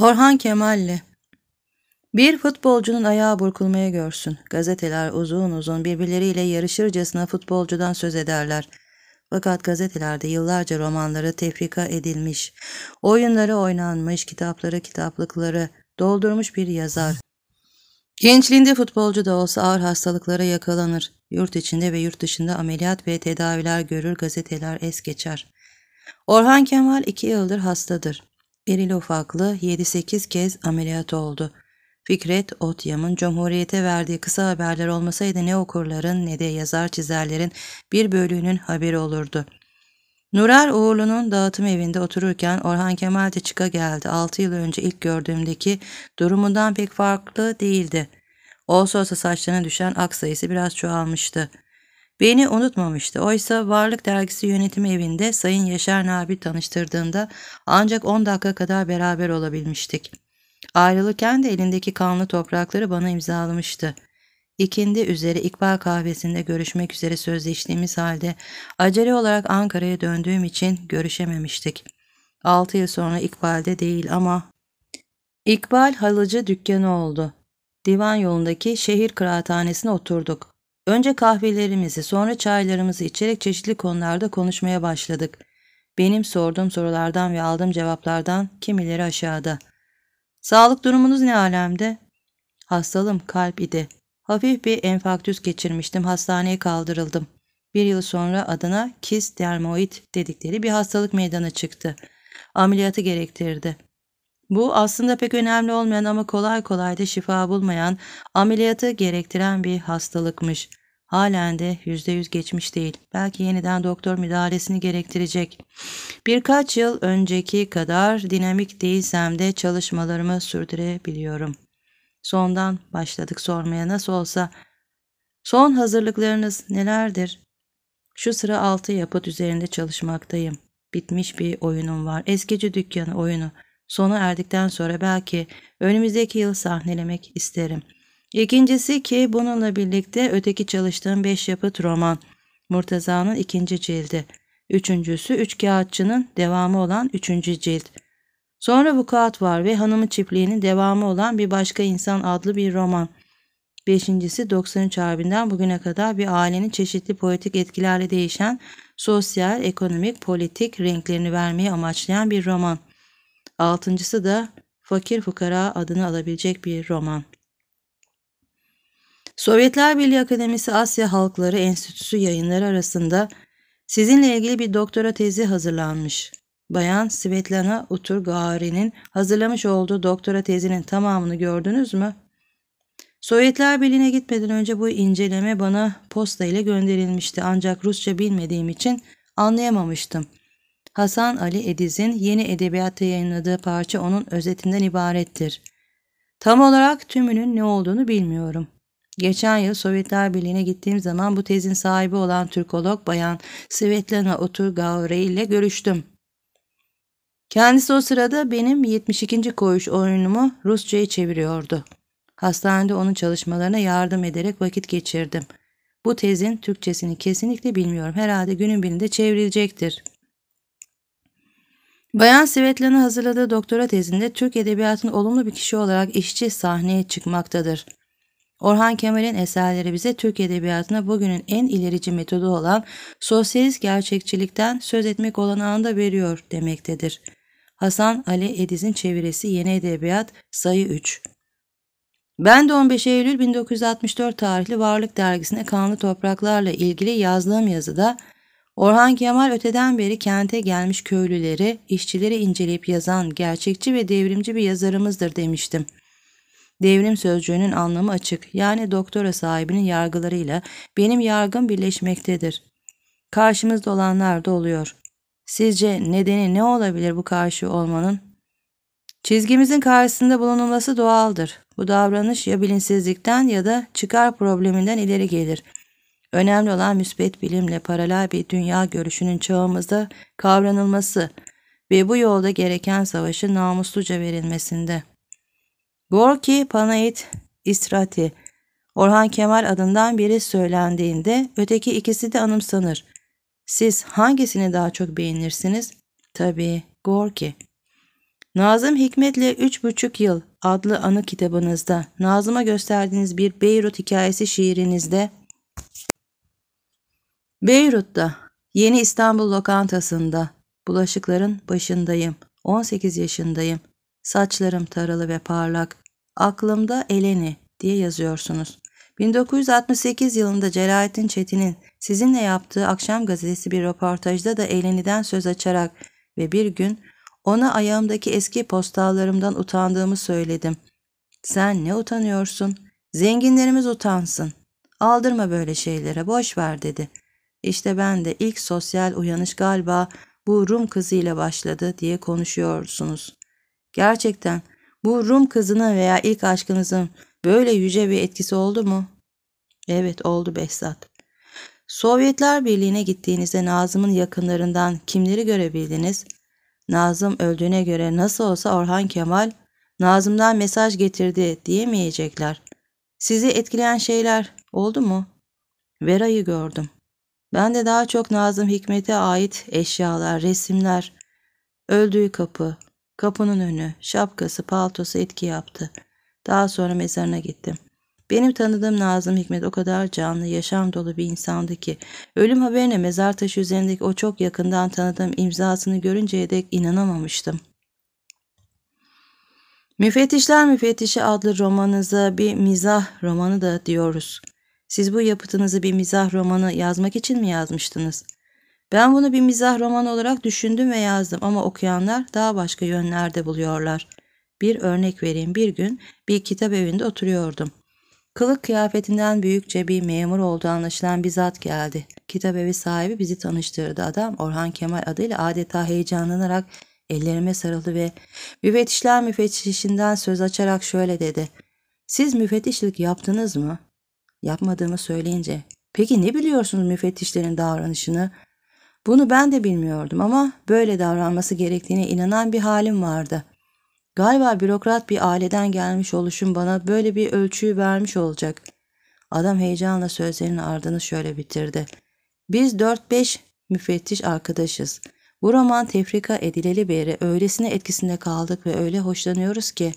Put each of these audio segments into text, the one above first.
Orhan Kemalli, bir futbolcunun ayağı burkulmaya görsün. Gazeteler uzun uzun birbirleriyle yarışırcasına futbolcudan söz ederler. Fakat gazetelerde yıllarca romanları tefrika edilmiş, oyunları oynanmış, kitapları kitaplıkları doldurmuş bir yazar. Gençliğinde futbolcu da olsa ağır hastalıklara yakalanır. Yurt içinde ve yurt dışında ameliyat ve tedaviler görür gazeteler es geçer. Orhan Kemal iki yıldır hastadır. Beril Ufaklı 7-8 kez ameliyat oldu. Fikret Otyam'ın Cumhuriyete verdiği kısa haberler olmasaydı ne okurların ne de yazar çizerlerin bir bölüğünün haberi olurdu. Nurar Uğurlu'nun dağıtım evinde otururken Orhan Kemal de çıka geldi. 6 yıl önce ilk gördüğümdeki durumundan pek farklı değildi. Olsa olsa saçlarına düşen ak sayısı biraz çoğalmıştı. Beni unutmamıştı. Oysa Varlık Dergisi Yönetimi evinde Sayın Yaşar Nabi tanıştırdığımda ancak 10 dakika kadar beraber olabilmiştik. Ayrılırken de elindeki kanlı toprakları bana imzalamıştı. İkindi üzere İkbal kahvesinde görüşmek üzere sözleştiğimiz halde acele olarak Ankara'ya döndüğüm için görüşememiştik. 6 yıl sonra İkbal'de değil ama İkbal halıcı dükkanı oldu. Divan yolundaki şehir kıraathanesine oturduk. Önce kahvelerimizi sonra çaylarımızı içerek çeşitli konularda konuşmaya başladık. Benim sorduğum sorulardan ve aldığım cevaplardan kimileri aşağıda. Sağlık durumunuz ne alemde? Hastalım, kalp idi. Hafif bir enfarktüs geçirmiştim hastaneye kaldırıldım. Bir yıl sonra adına kis dermoid dedikleri bir hastalık meydana çıktı. Ameliyatı gerektirdi. Bu aslında pek önemli olmayan ama kolay kolay da şifa bulmayan, ameliyatı gerektiren bir hastalıkmış. Halen de %100 geçmiş değil. Belki yeniden doktor müdahalesini gerektirecek. Birkaç yıl önceki kadar dinamik değilsem de çalışmalarımı sürdürebiliyorum. Sondan başladık sormaya nasıl olsa. Son hazırlıklarınız nelerdir? Şu sıra altı yapıt üzerinde çalışmaktayım. Bitmiş bir oyunum var. Eskici dükkanı oyunu sona erdikten sonra belki önümüzdeki yıl sahnelemek isterim. İkincisi ki bununla birlikte öteki çalıştığım beş yapıt roman, Murtaza'nın ikinci cildi. Üçüncüsü Üç Kağıtçı'nın devamı olan üçüncü cilt. Sonra Vukuat var ve Hanımı Çiftliği'nin devamı olan Bir Başka insan adlı bir roman. Beşincisi 93 harbinden bugüne kadar bir ailenin çeşitli poetik etkilerle değişen sosyal, ekonomik, politik renklerini vermeyi amaçlayan bir roman. Altıncısı da fakir fukara adını alabilecek bir roman. Sovyetler Birliği Akademisi Asya Halkları Enstitüsü yayınları arasında sizinle ilgili bir doktora tezi hazırlanmış. Bayan Svetlana Uturgari'nin hazırlamış olduğu doktora tezinin tamamını gördünüz mü? Sovyetler Birliği'ne gitmeden önce bu inceleme bana posta ile gönderilmişti ancak Rusça bilmediğim için anlayamamıştım. Hasan Ali Ediz'in yeni edebiyatta yayınladığı parça onun özetinden ibarettir. Tam olarak tümünün ne olduğunu bilmiyorum. Geçen yıl Sovyetler Birliği'ne gittiğim zaman bu tezin sahibi olan Türkolog bayan Svetlana Oturgavre ile görüştüm. Kendisi o sırada benim 72. koyuş oyunumu Rusça'ya çeviriyordu. Hastanede onun çalışmalarına yardım ederek vakit geçirdim. Bu tezin Türkçesini kesinlikle bilmiyorum. Herhalde günün birinde çevrilecektir.'' Bayan Svetlana hazırladığı doktora tezinde Türk Edebiyatı'nın olumlu bir kişi olarak işçi sahneye çıkmaktadır. Orhan Kemal'in eserleri bize Türk Edebiyatı'na bugünün en ilerici metodu olan sosyalist gerçekçilikten söz etmek olanağını da veriyor demektedir. Hasan Ali Ediz'in çevirisi Yeni Edebiyat sayı 3 ben de 15 Eylül 1964 tarihli Varlık Dergisi'ne Kanlı Topraklar'la ilgili yazdığım yazıda Orhan Kemal öteden beri kente gelmiş köylüleri, işçileri inceleyip yazan gerçekçi ve devrimci bir yazarımızdır demiştim. Devrim sözcüğünün anlamı açık. Yani doktora sahibinin yargılarıyla benim yargım birleşmektedir. Karşımızda olanlar da oluyor. Sizce nedeni ne olabilir bu karşı olmanın? Çizgimizin karşısında bulunulması doğaldır. Bu davranış ya bilinçsizlikten ya da çıkar probleminden ileri gelir. Önemli olan müsbet bilimle paralel bir dünya görüşünün çağımızda kavranılması ve bu yolda gereken savaşın namusluca verilmesinde. Gorki Panait İstrati Orhan Kemal adından biri söylendiğinde öteki ikisi de anımsanır. Siz hangisini daha çok beğenirsiniz? Tabii Gorki. Nazım Hikmet'le Üç Buçuk Yıl adlı anı kitabınızda, Nazım'a gösterdiğiniz bir Beyrut hikayesi şiirinizde Beyrut'ta, Yeni İstanbul lokantasında, bulaşıkların başındayım. 18 yaşındayım. Saçlarım taralı ve parlak. Aklımda Eleni diye yazıyorsunuz. 1968 yılında Celalettin Çetin'in sizinle yaptığı Akşam Gazetesi bir röportajda da Eleni'den söz açarak ve bir gün ona ayağımdaki eski postallarımdan utandığımı söyledim. Sen ne utanıyorsun? Zenginlerimiz utansın. Aldırma böyle şeylere, boş ver dedi.'' İşte ben de ilk sosyal uyanış galiba bu Rum kızıyla başladı diye konuşuyorsunuz. Gerçekten bu Rum kızının veya ilk aşkınızın böyle yüce bir etkisi oldu mu? Evet oldu Behzat. Sovyetler Birliği'ne gittiğinizde Nazım'ın yakınlarından kimleri görebildiniz? Nazım öldüğüne göre nasıl olsa Orhan Kemal Nazım'dan mesaj getirdi diyemeyecekler. Sizi etkileyen şeyler oldu mu? Vera'yı gördüm. Ben de daha çok Nazım Hikmet'e ait eşyalar, resimler, öldüğü kapı, kapının önü, şapkası, paltosu etki yaptı. Daha sonra mezarına gittim. Benim tanıdığım Nazım Hikmet o kadar canlı, yaşam dolu bir insandı ki ölüm haberine mezar taşı üzerindeki o çok yakından tanıdığım imzasını görünceye dek inanamamıştım. Müfettişler Müfettişi adlı romanınıza bir mizah romanı da diyoruz. Siz bu yapıtınızı bir mizah romanı yazmak için mi yazmıştınız? Ben bunu bir mizah romanı olarak düşündüm ve yazdım ama okuyanlar daha başka yönlerde buluyorlar. Bir örnek vereyim. Bir gün bir kitap evinde oturuyordum. Kılık kıyafetinden büyükçe bir memur olduğu anlaşılan bir zat geldi. Kitap evi sahibi bizi tanıştırdı. Adam Orhan Kemal adıyla adeta heyecanlanarak ellerime sarıldı ve müfettişler müfettişinden söz açarak şöyle dedi. Siz müfettişlik yaptınız mı? Yapmadığımı söyleyince peki ne biliyorsunuz müfettişlerin davranışını? Bunu ben de bilmiyordum ama böyle davranması gerektiğine inanan bir halim vardı. Galiba bürokrat bir aileden gelmiş oluşum bana böyle bir ölçüyü vermiş olacak. Adam heyecanla sözlerinin ardını şöyle bitirdi. Biz 4-5 müfettiş arkadaşız. Bu roman tefrika edileli beri öylesine etkisinde kaldık ve öyle hoşlanıyoruz ki.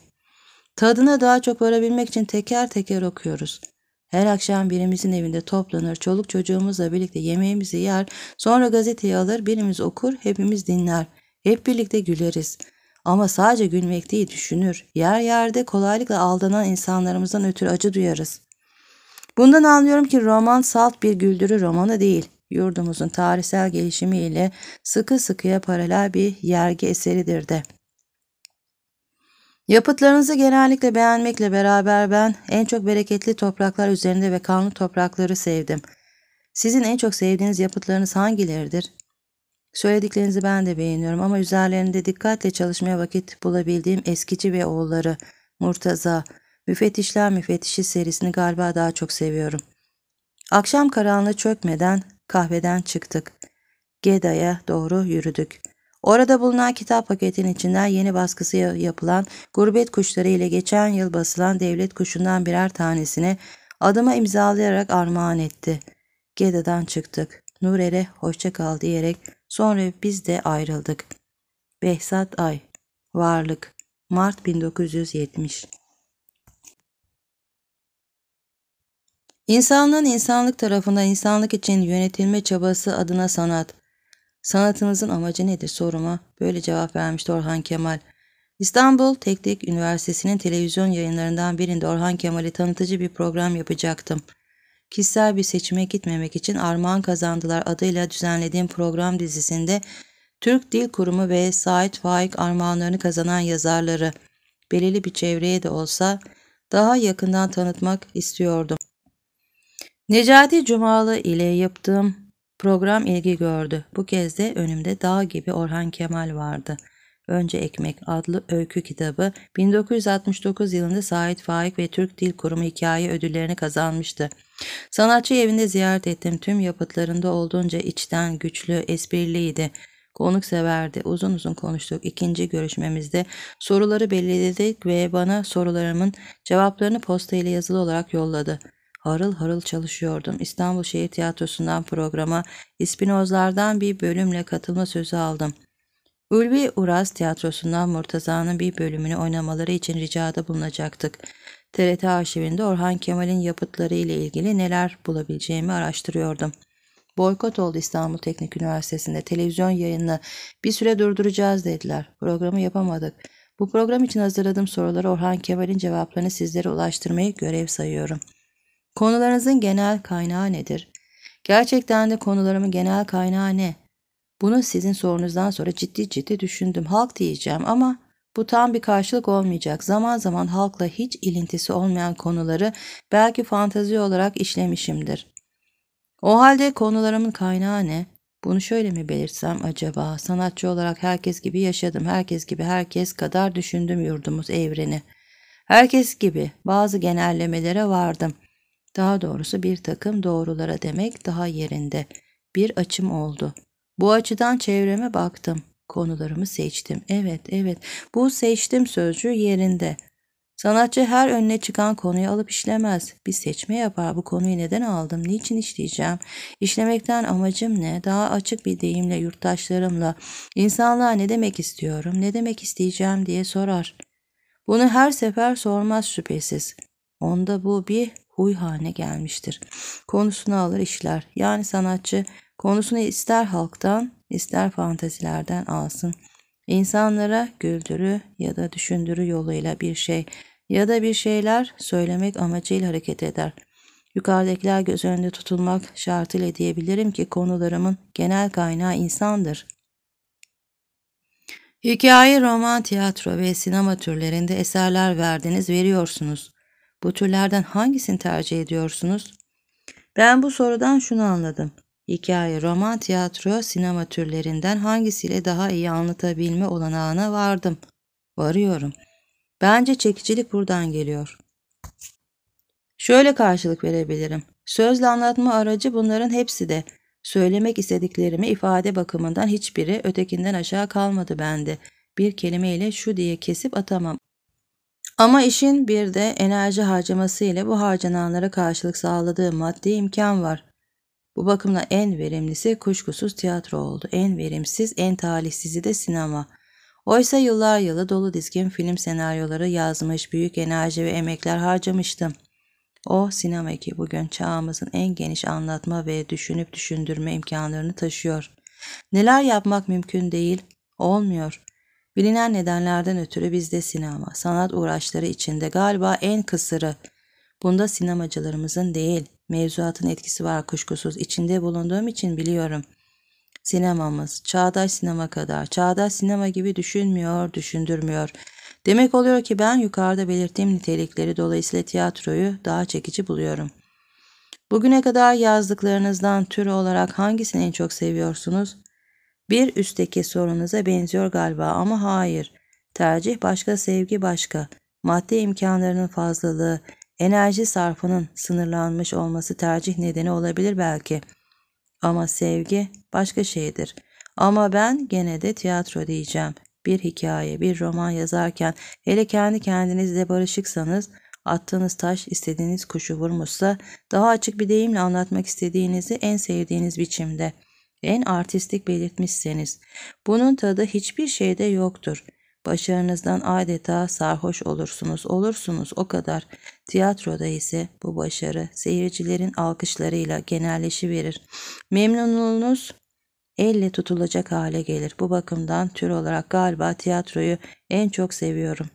Tadına daha çok varabilmek için teker teker okuyoruz. Her akşam birimizin evinde toplanır, çoluk çocuğumuzla birlikte yemeğimizi yer, sonra gazeteyi alır, birimiz okur, hepimiz dinler. Hep birlikte güleriz. Ama sadece gülmek değil düşünür. Yer yerde kolaylıkla aldanan insanlarımızdan ötürü acı duyarız. Bundan anlıyorum ki roman salt bir güldürü romanı değil. Yurdumuzun tarihsel gelişimiyle sıkı sıkıya paralel bir yergi eseridir de.'' Yapıtlarınızı genellikle beğenmekle beraber ben en çok bereketli topraklar üzerinde ve kanlı toprakları sevdim. Sizin en çok sevdiğiniz yapıtlarınız hangileridir? Söylediklerinizi ben de beğeniyorum ama üzerlerinde dikkatle çalışmaya vakit bulabildiğim Eskici ve Oğulları, Murtaza, Müfettişler Müfettişi serisini galiba daha çok seviyorum. Akşam karanlığı çökmeden kahveden çıktık. Geda'ya doğru yürüdük. Orada bulunan kitap paketinin içinden yeni baskısı yapılan gurbet kuşları ile geçen yıl basılan devlet kuşundan birer tanesini adıma imzalayarak armağan etti. Geda'dan çıktık. Nurer'e hoşça kal diyerek sonra biz de ayrıldık. Behzat Ay Varlık Mart 1970 İnsanlığın insanlık tarafından insanlık için yönetilme çabası adına sanat, Sanatınızın amacı nedir soruma böyle cevap vermişti Orhan Kemal. İstanbul Teknik Üniversitesi'nin televizyon yayınlarından birinde Orhan Kemal'i tanıtıcı bir program yapacaktım. Kişisel bir seçime gitmemek için Armağan Kazandılar adıyla düzenlediğim program dizisinde Türk Dil Kurumu ve Sait Faik armağanlarını kazanan yazarları belirli bir çevreye de olsa daha yakından tanıtmak istiyordum. Necati Cumalı ile yaptığım Program ilgi gördü. Bu kez de önümde dağ gibi Orhan Kemal vardı. Önce Ekmek adlı öykü kitabı 1969 yılında Sait Faik ve Türk Dil Kurumu hikaye ödüllerini kazanmıştı. Sanatçı evinde ziyaret ettim. Tüm yapıtlarında olduğunca içten güçlü, espriliydi. Konuk severdi. Uzun uzun konuştuk. İkinci görüşmemizde soruları belirledik ve bana sorularımın cevaplarını posta ile yazılı olarak yolladı.'' harıl harıl çalışıyordum. İstanbul Şehir Tiyatrosu'ndan programa İspinozlardan bir bölümle katılma sözü aldım. Ulvi Uras Tiyatrosu'ndan Murtaza'nın bir bölümünü oynamaları için ricada bulunacaktık. TRT arşivinde Orhan Kemal'in yapıtları ile ilgili neler bulabileceğimi araştırıyordum. Boykot oldu İstanbul Teknik Üniversitesi'nde. Televizyon yayını bir süre durduracağız dediler. Programı yapamadık. Bu program için hazırladığım soruları Orhan Kemal'in cevaplarını sizlere ulaştırmayı görev sayıyorum.'' Konularınızın genel kaynağı nedir? Gerçekten de konularımın genel kaynağı ne? Bunu sizin sorunuzdan sonra ciddi ciddi düşündüm. Halk diyeceğim ama bu tam bir karşılık olmayacak. Zaman zaman halkla hiç ilintisi olmayan konuları belki fantazi olarak işlemişimdir. O halde konularımın kaynağı ne? Bunu şöyle mi belirtsem acaba? Sanatçı olarak herkes gibi yaşadım. Herkes gibi herkes kadar düşündüm yurdumuz evreni. Herkes gibi bazı genellemelere vardım. Daha doğrusu bir takım doğrulara demek daha yerinde. Bir açım oldu. Bu açıdan çevreme baktım. Konularımı seçtim. Evet, evet. Bu seçtim sözcüğü yerinde. Sanatçı her önüne çıkan konuyu alıp işlemez. Bir seçme yapar. Bu konuyu neden aldım? Niçin işleyeceğim? İşlemekten amacım ne? Daha açık bir deyimle yurttaşlarımla insanlığa ne demek istiyorum? Ne demek isteyeceğim diye sorar. Bunu her sefer sormaz şüphesiz. Onda bu bir huy haline gelmiştir. Konusunu alır işler. Yani sanatçı konusunu ister halktan ister fantazilerden alsın. İnsanlara güldürü ya da düşündürü yoluyla bir şey ya da bir şeyler söylemek amacıyla hareket eder. Yukarıdakiler göz önünde tutulmak şartıyla diyebilirim ki konularımın genel kaynağı insandır. Hikaye, roman, tiyatro ve sinema türlerinde eserler verdiniz, veriyorsunuz. Bu türlerden hangisini tercih ediyorsunuz? Ben bu sorudan şunu anladım. Hikaye, roman, tiyatro, sinema türlerinden hangisiyle daha iyi anlatabilme olanağına vardım. Varıyorum. Bence çekicilik buradan geliyor. Şöyle karşılık verebilirim. Sözle anlatma aracı bunların hepsi de. Söylemek istediklerimi ifade bakımından hiçbiri ötekinden aşağı kalmadı bende. Bir kelimeyle şu diye kesip atamam ama işin bir de enerji harcaması ile bu harcananlara karşılık sağladığı maddi imkan var. Bu bakımda en verimlisi kuşkusuz tiyatro oldu. En verimsiz, en talihsizi de sinema. Oysa yıllar yılı dolu dizgin film senaryoları yazmış, büyük enerji ve emekler harcamıştım. O sinema ki bugün çağımızın en geniş anlatma ve düşünüp düşündürme imkanlarını taşıyor. Neler yapmak mümkün değil, olmuyor. Bilinen nedenlerden ötürü bizde sinema, sanat uğraşları içinde galiba en kısırı. Bunda sinemacılarımızın değil, mevzuatın etkisi var kuşkusuz. İçinde bulunduğum için biliyorum. Sinemamız, çağdaş sinema kadar, çağdaş sinema gibi düşünmüyor, düşündürmüyor. Demek oluyor ki ben yukarıda belirttiğim nitelikleri dolayısıyla tiyatroyu daha çekici buluyorum. Bugüne kadar yazdıklarınızdan tür olarak hangisini en çok seviyorsunuz? Bir üstteki sorunuza benziyor galiba ama hayır. Tercih başka, sevgi başka. Maddi imkanlarının fazlalığı, enerji sarfının sınırlanmış olması tercih nedeni olabilir belki. Ama sevgi başka şeydir. Ama ben gene de tiyatro diyeceğim. Bir hikaye, bir roman yazarken hele kendi kendinizle barışıksanız attığınız taş istediğiniz kuşu vurmuşsa daha açık bir deyimle anlatmak istediğinizi en sevdiğiniz biçimde.'' en artistik belirtmişseniz bunun tadı hiçbir şeyde yoktur. Başarınızdan adeta sarhoş olursunuz, olursunuz o kadar. Tiyatroda ise bu başarı seyircilerin alkışlarıyla genelleşi verir. Memnunluğunuz elle tutulacak hale gelir. Bu bakımdan tür olarak galiba tiyatroyu en çok seviyorum.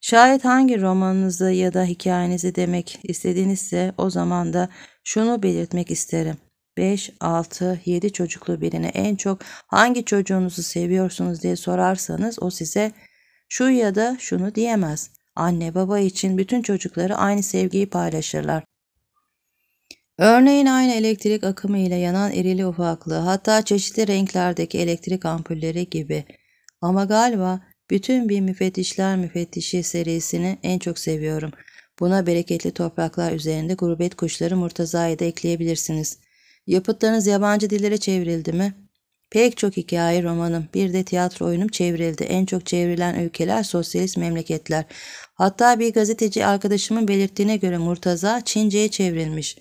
Şayet hangi romanınızı ya da hikayenizi demek istediğinizse o zaman da şunu belirtmek isterim. 5, 6, 7 çocuklu birine en çok hangi çocuğunuzu seviyorsunuz diye sorarsanız o size şu ya da şunu diyemez. Anne baba için bütün çocukları aynı sevgiyi paylaşırlar. Örneğin aynı elektrik akımı ile yanan irili ufaklı hatta çeşitli renklerdeki elektrik ampulleri gibi. Ama galiba bütün bir müfettişler müfettişi serisini en çok seviyorum. Buna bereketli topraklar üzerinde gurbet kuşları Murtaza'yı da ekleyebilirsiniz. Yapıtlarınız yabancı dillere çevrildi mi? Pek çok hikaye romanım, bir de tiyatro oyunum çevrildi. En çok çevrilen ülkeler sosyalist memleketler. Hatta bir gazeteci arkadaşımın belirttiğine göre Murtaza Çince'ye çevrilmiş.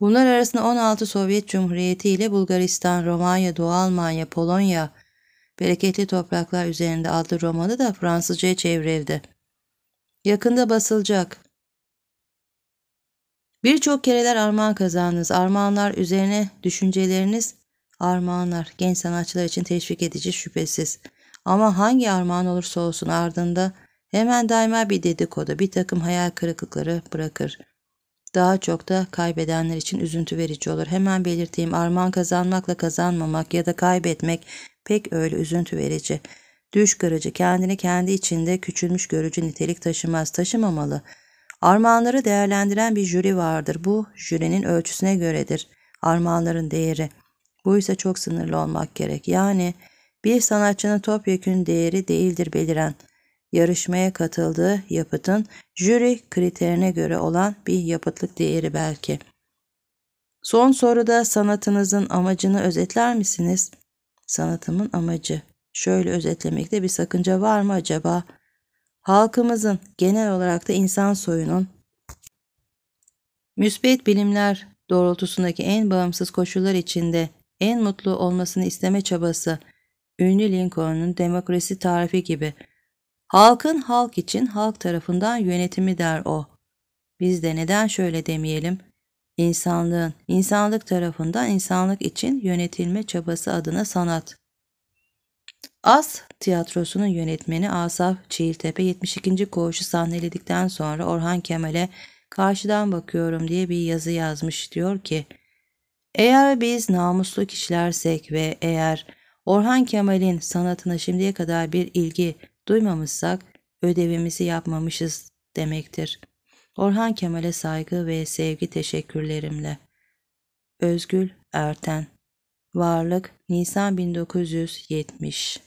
Bunlar arasında 16 Sovyet Cumhuriyeti ile Bulgaristan, Romanya, Doğu Almanya, Polonya, Bereketli Topraklar üzerinde adlı romanı da Fransızca'ya çevrildi. Yakında basılacak. Birçok kereler armağan kazandınız. Armağanlar üzerine düşünceleriniz armağanlar genç sanatçılar için teşvik edici şüphesiz. Ama hangi armağan olursa olsun ardında hemen daima bir dedikodu, bir takım hayal kırıklıkları bırakır. Daha çok da kaybedenler için üzüntü verici olur. Hemen belirteyim armağan kazanmakla kazanmamak ya da kaybetmek pek öyle üzüntü verici. Düş kırıcı kendini kendi içinde küçülmüş görücü nitelik taşımaz, taşımamalı.'' Armağanları değerlendiren bir jüri vardır. Bu jürinin ölçüsüne göredir armağanların değeri. Bu ise çok sınırlı olmak gerek. Yani bir sanatçının topyekün değeri değildir beliren. Yarışmaya katıldığı yapıtın jüri kriterine göre olan bir yapıtlık değeri belki. Son soruda sanatınızın amacını özetler misiniz? Sanatımın amacı. Şöyle özetlemekte bir sakınca var mı acaba? halkımızın genel olarak da insan soyunun müsbet bilimler doğrultusundaki en bağımsız koşullar içinde en mutlu olmasını isteme çabası, ünlü Lincoln'un demokrasi tarifi gibi. Halkın halk için halk tarafından yönetimi der o. Biz de neden şöyle demeyelim? İnsanlığın, insanlık tarafından insanlık için yönetilme çabası adına sanat. As tiyatrosunun yönetmeni Asaf Çiğiltepe 72. koğuşu sahneledikten sonra Orhan Kemal'e karşıdan bakıyorum diye bir yazı yazmış diyor ki eğer biz namuslu kişilersek ve eğer Orhan Kemal'in sanatına şimdiye kadar bir ilgi duymamışsak ödevimizi yapmamışız demektir. Orhan Kemal'e saygı ve sevgi teşekkürlerimle. Özgül Erten Varlık Nisan 1970